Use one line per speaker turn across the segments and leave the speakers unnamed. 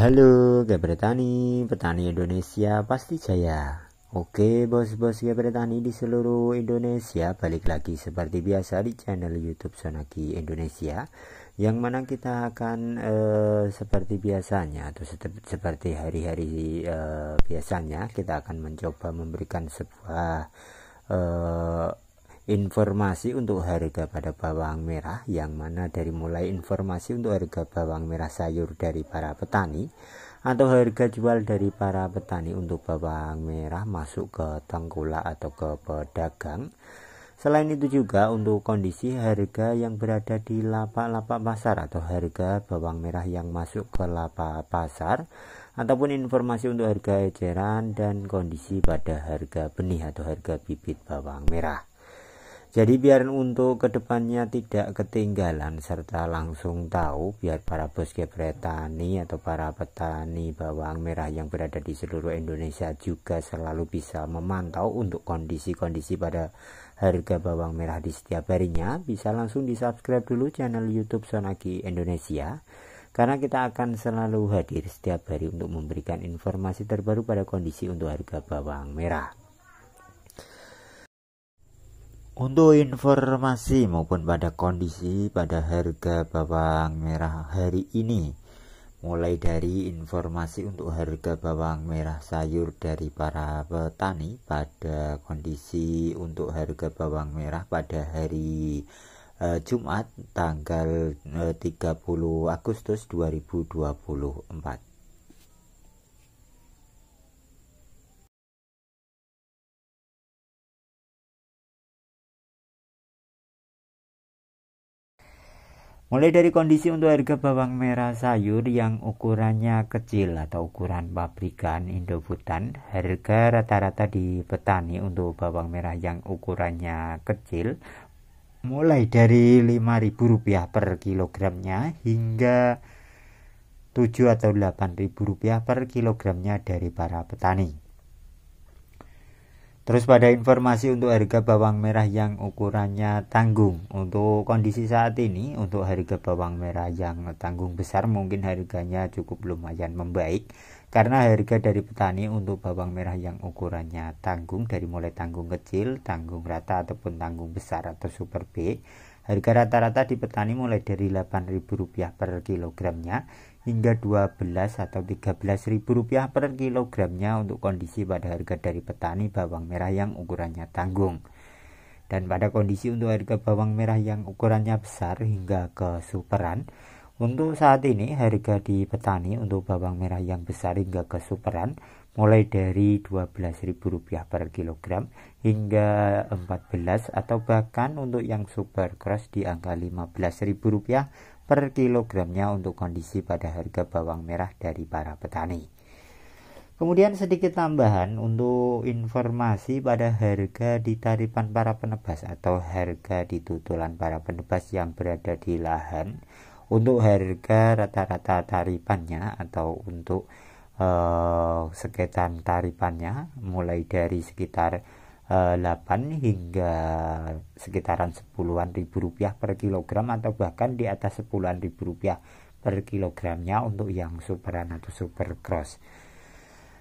Halo Gabretani, petani Indonesia pasti jaya. Oke bos-bos Gabretani di seluruh Indonesia balik lagi seperti biasa di channel YouTube Sonaki Indonesia yang mana kita akan eh, seperti biasanya atau seperti hari-hari eh, biasanya kita akan mencoba memberikan sebuah eh, informasi untuk harga pada bawang merah yang mana dari mulai informasi untuk harga bawang merah sayur dari para petani atau harga jual dari para petani untuk bawang merah masuk ke tangkula atau ke pedagang Selain itu juga untuk kondisi harga yang berada di lapak-lapak pasar atau harga bawang merah yang masuk ke lapak pasar ataupun informasi untuk harga eceran dan kondisi pada harga benih atau harga bibit bawang merah. Jadi biar untuk kedepannya tidak ketinggalan serta langsung tahu biar para bos kepretani atau para petani bawang merah yang berada di seluruh Indonesia juga selalu bisa memantau untuk kondisi-kondisi pada harga bawang merah di setiap harinya bisa langsung di subscribe dulu channel youtube Sonaki Indonesia karena kita akan selalu hadir setiap hari untuk memberikan informasi terbaru pada kondisi untuk harga bawang merah. Untuk informasi maupun pada kondisi pada harga bawang merah hari ini, mulai dari informasi untuk harga bawang merah sayur dari para petani pada kondisi untuk harga bawang merah pada hari uh, Jumat tanggal e, uh, 30 Agustus 2024. Mulai dari kondisi untuk harga bawang merah sayur yang ukurannya kecil atau ukuran pabrikan Indobutan, harga rata-rata di petani untuk bawang merah yang ukurannya kecil mulai dari Rp5.000 per kilogramnya hingga 7 atau 8.000 rupiah per kilogramnya dari para petani. Terus pada informasi untuk harga bawang merah yang ukurannya tanggung Untuk kondisi saat ini untuk harga bawang merah yang tanggung besar mungkin harganya cukup lumayan membaik Karena harga dari petani untuk bawang merah yang ukurannya tanggung Dari mulai tanggung kecil, tanggung rata ataupun tanggung besar atau super B Harga rata-rata di petani mulai dari Rp8.000 per kilogramnya hingga 12 atau 13 ribu rupiah per kilogramnya untuk kondisi pada harga dari petani bawang merah yang ukurannya tanggung dan pada kondisi untuk harga bawang merah yang ukurannya besar hingga ke superan untuk saat ini harga di petani untuk bawang merah yang besar hingga ke superan mulai dari rp rupiah per kilogram hingga 14 atau bahkan untuk yang super cross di angka rp rupiah per kilogramnya untuk kondisi pada harga bawang merah dari para petani. Kemudian sedikit tambahan untuk informasi pada harga di tarifan para penebas atau harga di tutulan para penebas yang berada di lahan untuk harga rata-rata tarifannya atau untuk uh, sekitar tarifannya mulai dari sekitar 8 eh, hingga sekitaran 10 ribu rupiah per kilogram atau bahkan di atas 10 ribu rupiah per kilogramnya untuk yang superan atau super cross.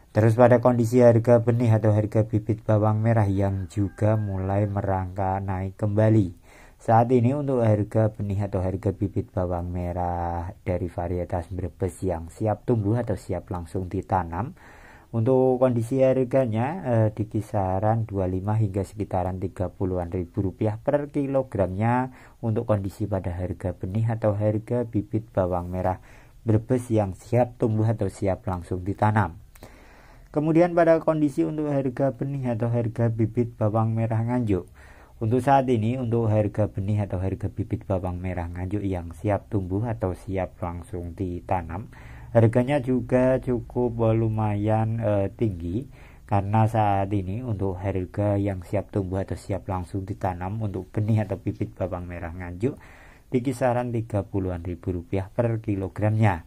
Terus pada kondisi harga benih atau harga bibit bawang merah yang juga mulai merangka naik kembali. Saat ini untuk harga benih atau harga bibit bawang merah dari varietas Brebes yang siap tumbuh atau siap langsung ditanam untuk kondisi harganya eh, di kisaran 25 hingga sekitaran 30-an ribu rupiah per kilogramnya untuk kondisi pada harga benih atau harga bibit bawang merah berbes yang siap tumbuh atau siap langsung ditanam. Kemudian pada kondisi untuk harga benih atau harga bibit bawang merah nganjuk. Untuk saat ini untuk harga benih atau harga bibit bawang merah nganjuk yang siap tumbuh atau siap langsung ditanam Harganya juga cukup eh, lumayan uh, tinggi karena saat ini untuk harga yang siap tumbuh atau siap langsung ditanam untuk benih atau bibit bawang merah nganjuk di kisaran 30-an ribu rupiah per kilogramnya.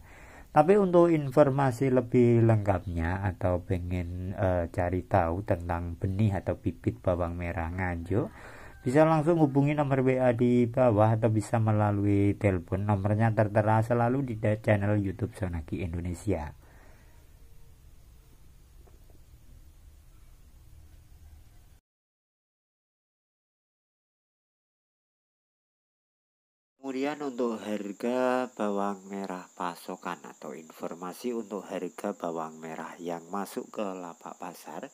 Tapi untuk informasi lebih lengkapnya atau pengen uh, cari tahu tentang benih atau bibit bawang merah nganjuk bisa langsung hubungi nomor WA di bawah atau bisa melalui telepon nomornya tertera selalu di channel YouTube Sonaki Indonesia Kemudian untuk harga bawang merah pasokan atau informasi untuk harga bawang merah yang masuk ke lapak pasar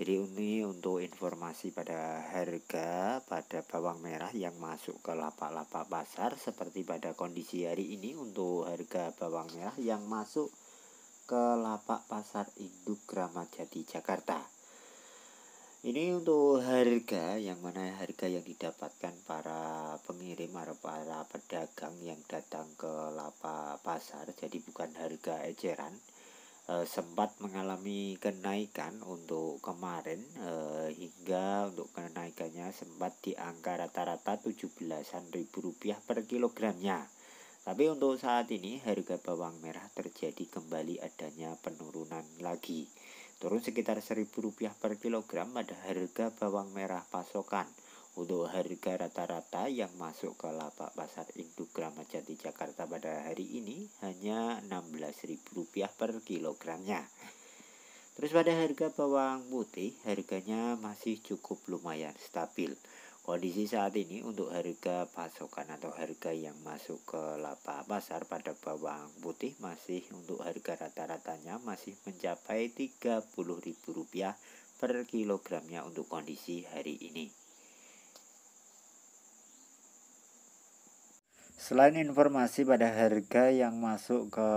jadi ini untuk informasi pada harga pada bawang merah yang masuk ke lapak-lapak pasar seperti pada kondisi hari ini untuk harga bawang merah yang masuk ke lapak pasar induk Kramat Jati Jakarta. Ini untuk harga yang mana harga yang didapatkan para pengirim atau para pedagang yang datang ke lapak pasar jadi bukan harga eceran Eh, sempat mengalami kenaikan untuk kemarin eh, hingga untuk kenaikannya sempat di angka rata-rata 17-an ribu rupiah per kilogramnya. Tapi untuk saat ini harga bawang merah terjadi kembali adanya penurunan lagi. Turun sekitar seribu rupiah per kilogram pada harga bawang merah pasokan untuk harga rata-rata yang masuk ke lapak pasar induk Jati Jakarta pada hari ini hanya Rp16.000 per kilogramnya. Terus pada harga bawang putih harganya masih cukup lumayan stabil. Kondisi saat ini untuk harga pasokan atau harga yang masuk ke lapak pasar pada bawang putih masih untuk harga rata-ratanya masih mencapai Rp30.000 per kilogramnya untuk kondisi hari ini. Selain informasi pada harga yang masuk ke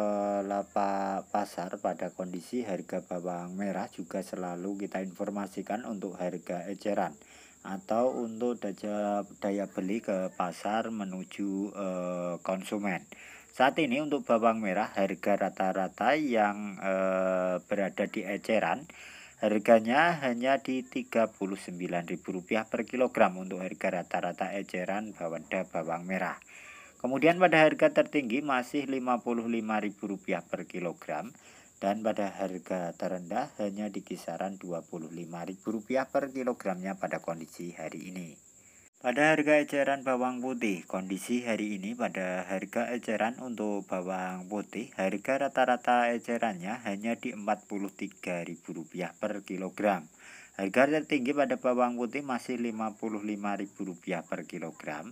lapak pasar pada kondisi harga bawang merah juga selalu kita informasikan untuk harga eceran atau untuk daya, beli ke pasar menuju eh, konsumen. Saat ini untuk bawang merah harga rata-rata yang eh, berada di eceran harganya hanya di Rp39.000 per kilogram untuk harga rata-rata eceran bawang eh, merah. Kemudian pada harga tertinggi masih Rp55.000 per kilogram dan pada harga terendah hanya di kisaran Rp25.000 per kilogramnya pada kondisi hari ini. Pada harga eceran bawang putih, kondisi hari ini pada harga eceran untuk bawang putih, harga rata-rata ecerannya hanya di Rp43.000 per kilogram. Harga tertinggi pada bawang putih masih Rp55.000 per kilogram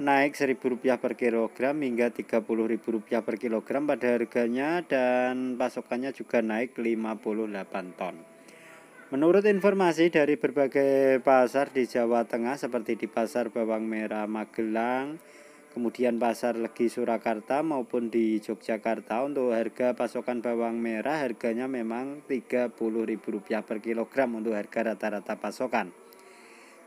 naik rp rupiah per kilogram hingga rp rupiah per kilogram pada harganya dan pasokannya juga naik 58 ton. Menurut informasi dari berbagai pasar di Jawa Tengah seperti di Pasar Bawang Merah Magelang, kemudian Pasar Legi Surakarta maupun di Yogyakarta untuk harga pasokan bawang merah harganya memang rp rupiah per kilogram untuk harga rata-rata pasokan.